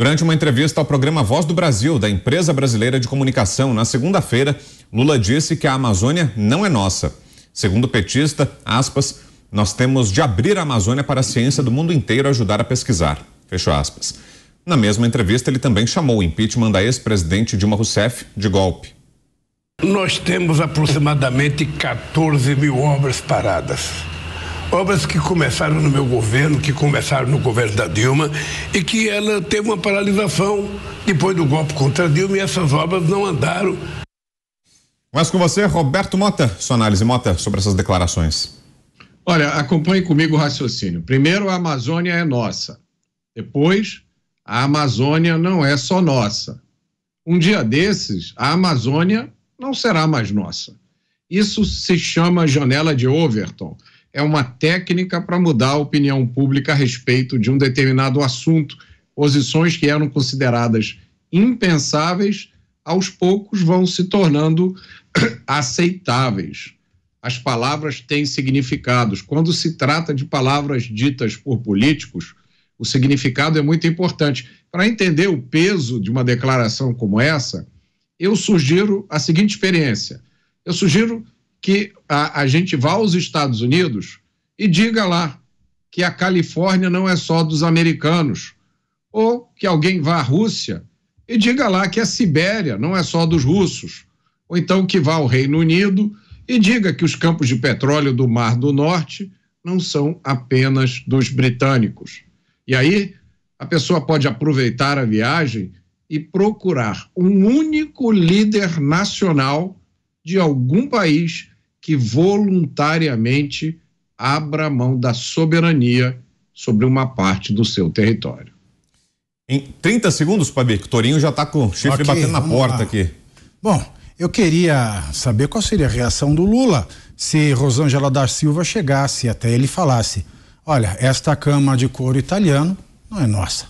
Durante uma entrevista ao programa Voz do Brasil, da empresa brasileira de comunicação, na segunda-feira, Lula disse que a Amazônia não é nossa. Segundo o petista, aspas, nós temos de abrir a Amazônia para a ciência do mundo inteiro ajudar a pesquisar. Fecho aspas. Na mesma entrevista, ele também chamou o impeachment da ex-presidente Dilma Rousseff de golpe. Nós temos aproximadamente 14 mil obras paradas Obras que começaram no meu governo, que começaram no governo da Dilma e que ela teve uma paralisação depois do golpe contra a Dilma e essas obras não andaram. Mas com você, Roberto Mota, sua análise, Mota, sobre essas declarações. Olha, acompanhe comigo o raciocínio. Primeiro, a Amazônia é nossa. Depois, a Amazônia não é só nossa. Um dia desses, a Amazônia não será mais nossa. Isso se chama janela de Overton é uma técnica para mudar a opinião pública a respeito de um determinado assunto. Posições que eram consideradas impensáveis, aos poucos vão se tornando aceitáveis. As palavras têm significados. Quando se trata de palavras ditas por políticos, o significado é muito importante. Para entender o peso de uma declaração como essa, eu sugiro a seguinte experiência. Eu sugiro que a, a gente vá aos Estados Unidos e diga lá que a Califórnia não é só dos americanos, ou que alguém vá à Rússia e diga lá que a Sibéria não é só dos russos, ou então que vá ao Reino Unido e diga que os campos de petróleo do Mar do Norte não são apenas dos britânicos. E aí a pessoa pode aproveitar a viagem e procurar um único líder nacional de algum país que voluntariamente abra mão da soberania sobre uma parte do seu território. Em 30 segundos, o Torinho já está com o chifre okay, batendo na porta lá. aqui. Bom, eu queria saber qual seria a reação do Lula se Rosângela da Silva chegasse até ele falasse: Olha, esta cama de couro italiano não é nossa.